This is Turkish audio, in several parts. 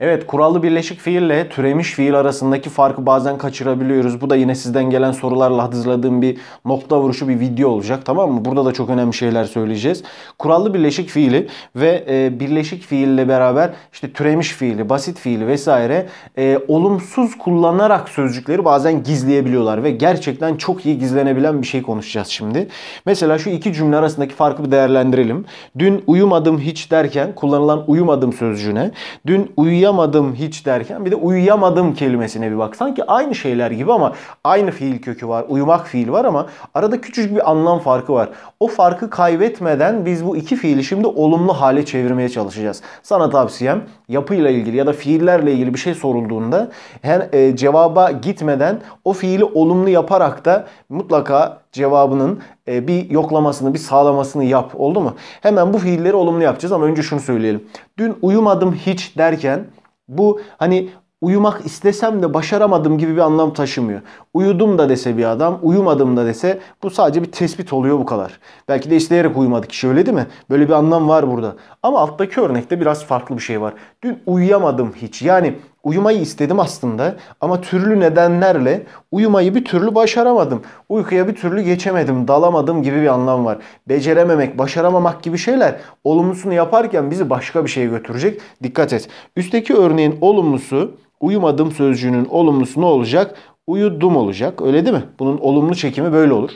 Evet kurallı birleşik fiille türemiş fiil arasındaki farkı bazen kaçırabiliyoruz. Bu da yine sizden gelen sorularla hazırladığım bir nokta vuruşu bir video olacak tamam mı? Burada da çok önemli şeyler söyleyeceğiz. Kurallı birleşik fiili ve e, birleşik fiille beraber işte türemiş fiili, basit fiili vesaire e, olumsuz kullanarak sözcükleri bazen gizleyebiliyorlar. Ve gerçekten çok iyi gizlenebilen bir şey konuşacağız şimdi. Mesela şu iki cümle arasındaki farkı bir değerlendirelim. Dün uyumadım hiç derken kullanılan uyumadım sözcüğüne dün uyuyan uyuyamadım hiç derken bir de uyuyamadım kelimesine bir bak. Sanki aynı şeyler gibi ama aynı fiil kökü var. Uyumak fiil var ama arada küçücük bir anlam farkı var. O farkı kaybetmeden biz bu iki fiili şimdi olumlu hale çevirmeye çalışacağız. Sana tavsiyem yapıyla ilgili ya da fiillerle ilgili bir şey sorulduğunda her, e, cevaba gitmeden o fiili olumlu yaparak da mutlaka cevabının e, bir yoklamasını, bir sağlamasını yap. Oldu mu? Hemen bu fiilleri olumlu yapacağız ama önce şunu söyleyelim. Dün uyumadım hiç derken bu hani uyumak istesem de başaramadım gibi bir anlam taşımıyor. Uyudum da dese bir adam, uyumadım da dese bu sadece bir tespit oluyor bu kadar. Belki de isteyerek uyumadı kişi öyle değil mi? Böyle bir anlam var burada. Ama alttaki örnekte biraz farklı bir şey var. Dün uyuyamadım hiç. Yani Uyumayı istedim aslında ama türlü nedenlerle uyumayı bir türlü başaramadım. Uykuya bir türlü geçemedim, dalamadım gibi bir anlam var. Becerememek, başaramamak gibi şeyler olumlusunu yaparken bizi başka bir şeye götürecek. Dikkat et. Üstteki örneğin olumlusu uyumadım sözcüğünün olumlusu ne olacak? uyudum olacak. Öyle değil mi? Bunun olumlu çekimi böyle olur.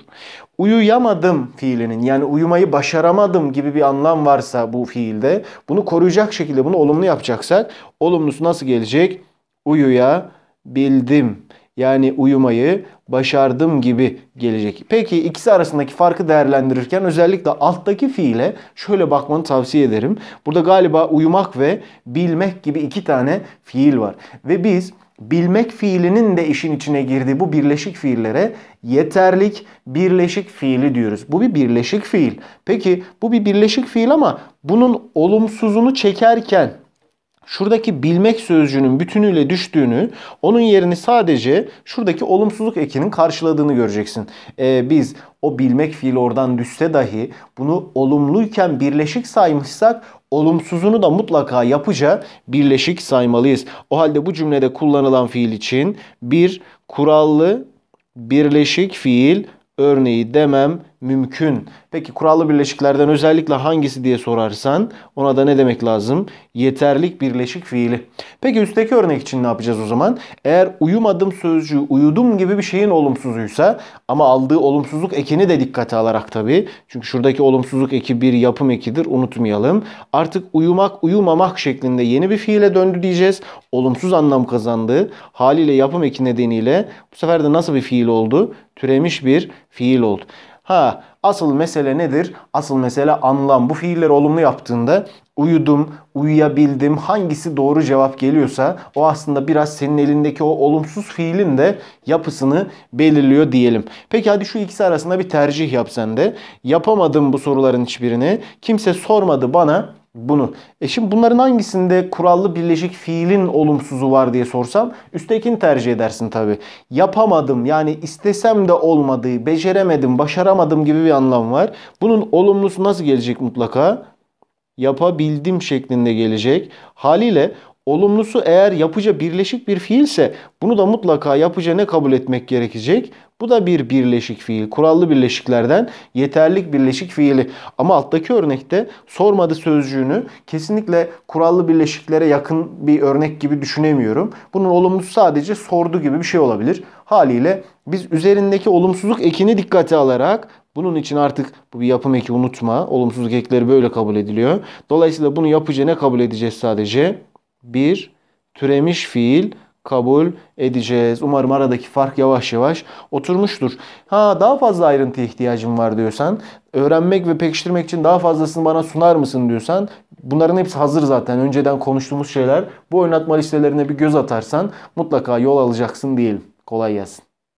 Uyuyamadım fiilinin yani uyumayı başaramadım gibi bir anlam varsa bu fiilde bunu koruyacak şekilde bunu olumlu yapacaksak olumlusu nasıl gelecek? Uyuya bildim yani uyumayı başardım gibi gelecek. Peki ikisi arasındaki farkı değerlendirirken özellikle alttaki fiile şöyle bakmanı tavsiye ederim. Burada galiba uyumak ve bilmek gibi iki tane fiil var. Ve biz bilmek fiilinin de işin içine girdiği bu birleşik fiillere yeterlik birleşik fiili diyoruz. Bu bir birleşik fiil. Peki bu bir birleşik fiil ama bunun olumsuzunu çekerken şuradaki bilmek sözcüğünün bütünüyle düştüğünü, onun yerini sadece şuradaki olumsuzluk ekinin karşıladığını göreceksin. Ee, biz o bilmek fiil oradan düşse dahi bunu olumluyken birleşik saymışsak olumsuzunu da mutlaka yapıca birleşik saymalıyız. O halde bu cümlede kullanılan fiil için bir kurallı birleşik fiil örneği demem mümkün. Peki kurallı birleşiklerden özellikle hangisi diye sorarsan ona da ne demek lazım? Yeterlik birleşik fiili. Peki üstteki örnek için ne yapacağız o zaman? Eğer uyumadım sözcüğü uyudum gibi bir şeyin olumsuzuysa ama aldığı olumsuzluk ekini de dikkate alarak tabii. Çünkü şuradaki olumsuzluk eki bir yapım ekidir unutmayalım. Artık uyumak uyumamak şeklinde yeni bir fiile döndü diyeceğiz. Olumsuz anlam kazandı. Haliyle yapım eki nedeniyle bu sefer de nasıl bir fiil oldu? Türemiş bir fiil oldu. Ha asıl mesele nedir? Asıl mesele anlam. Bu fiiller olumlu yaptığında uyudum, uyuyabildim hangisi doğru cevap geliyorsa o aslında biraz senin elindeki o olumsuz fiilin de yapısını belirliyor diyelim. Peki hadi şu ikisi arasında bir tercih yap sen de. Yapamadım bu soruların hiçbirini. Kimse sormadı bana bunu. E şimdi bunların hangisinde kurallı birleşik fiilin olumsuzu var diye sorsam üsttekini tercih edersin tabi. Yapamadım yani istesem de olmadı, beceremedim, başaramadım gibi bir anlam var. Bunun olumlusu nasıl gelecek mutlaka? Yapabildim şeklinde gelecek. Haliyle Olumlusu eğer yapıca birleşik bir fiilse bunu da mutlaka yapıca ne kabul etmek gerekecek? Bu da bir birleşik fiil. Kurallı birleşiklerden yeterlik birleşik fiili. Ama alttaki örnekte sormadı sözcüğünü kesinlikle kurallı birleşiklere yakın bir örnek gibi düşünemiyorum. Bunun olumlusu sadece sordu gibi bir şey olabilir. Haliyle biz üzerindeki olumsuzluk ekini dikkate alarak bunun için artık bu bir yapım eki unutma. Olumsuzluk ekleri böyle kabul ediliyor. Dolayısıyla bunu yapıcı ne kabul edeceğiz sadece? bir türemiş fiil kabul edeceğiz. Umarım aradaki fark yavaş yavaş oturmuştur. Ha daha fazla ayrıntı ihtiyacım var diyorsan, öğrenmek ve pekiştirmek için daha fazlasını bana sunar mısın diyorsan, bunların hepsi hazır zaten. Önceden konuştuğumuz şeyler. Bu oynatma listelerine bir göz atarsan mutlaka yol alacaksın diyelim. Kolay gelsin.